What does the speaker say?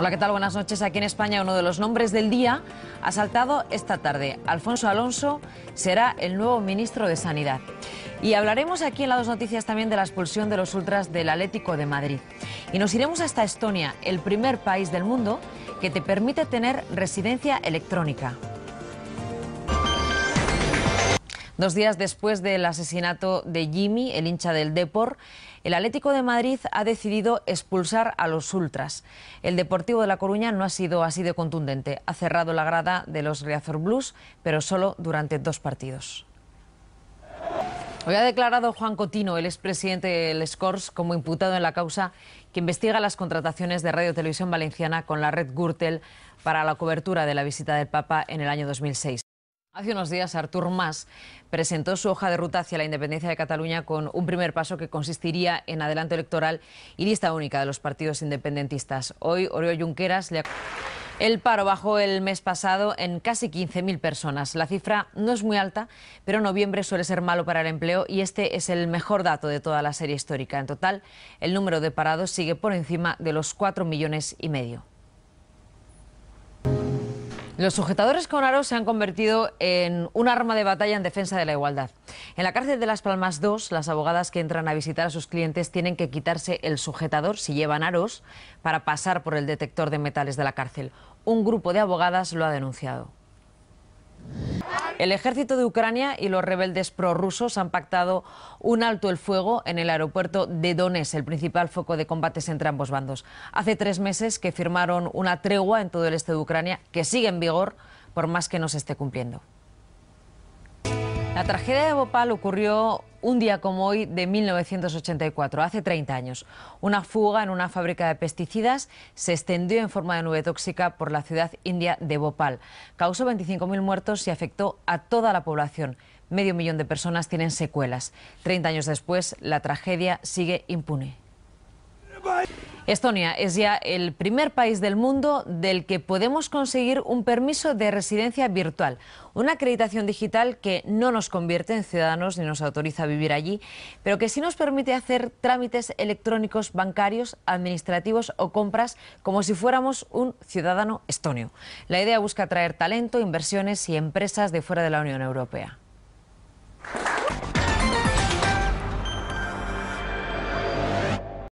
Hola, ¿qué tal? Buenas noches. Aquí en España uno de los nombres del día ha saltado esta tarde. Alfonso Alonso será el nuevo ministro de Sanidad. Y hablaremos aquí en las dos noticias también de la expulsión de los ultras del Atlético de Madrid. Y nos iremos hasta Estonia, el primer país del mundo que te permite tener residencia electrónica. Dos días después del asesinato de Jimmy, el hincha del Depor, el Atlético de Madrid ha decidido expulsar a los ultras. El Deportivo de La Coruña no ha sido así de contundente. Ha cerrado la grada de los Riazor Blues, pero solo durante dos partidos. Hoy ha declarado Juan Cotino, el expresidente del Scores, como imputado en la causa que investiga las contrataciones de Radio Televisión Valenciana con la red Gürtel para la cobertura de la visita del Papa en el año 2006. Hace unos días, Artur Mas presentó su hoja de ruta hacia la independencia de Cataluña con un primer paso que consistiría en adelanto electoral y lista única de los partidos independentistas. Hoy, Oriol Junqueras le... El paro bajó el mes pasado en casi 15.000 personas. La cifra no es muy alta, pero noviembre suele ser malo para el empleo y este es el mejor dato de toda la serie histórica. En total, el número de parados sigue por encima de los 4 millones y medio. Los sujetadores con aros se han convertido en un arma de batalla en defensa de la igualdad. En la cárcel de Las Palmas 2, las abogadas que entran a visitar a sus clientes tienen que quitarse el sujetador si llevan aros para pasar por el detector de metales de la cárcel. Un grupo de abogadas lo ha denunciado. El ejército de Ucrania y los rebeldes prorrusos han pactado un alto el fuego en el aeropuerto de Donetsk, el principal foco de combates entre ambos bandos. Hace tres meses que firmaron una tregua en todo el este de Ucrania que sigue en vigor por más que no se esté cumpliendo. La tragedia de Bhopal ocurrió un día como hoy de 1984, hace 30 años. Una fuga en una fábrica de pesticidas se extendió en forma de nube tóxica por la ciudad india de Bhopal. Causó 25.000 muertos y afectó a toda la población. Medio millón de personas tienen secuelas. 30 años después, la tragedia sigue impune. Estonia es ya el primer país del mundo del que podemos conseguir un permiso de residencia virtual, una acreditación digital que no nos convierte en ciudadanos ni nos autoriza a vivir allí, pero que sí nos permite hacer trámites electrónicos, bancarios, administrativos o compras como si fuéramos un ciudadano estonio. La idea busca atraer talento, inversiones y empresas de fuera de la Unión Europea.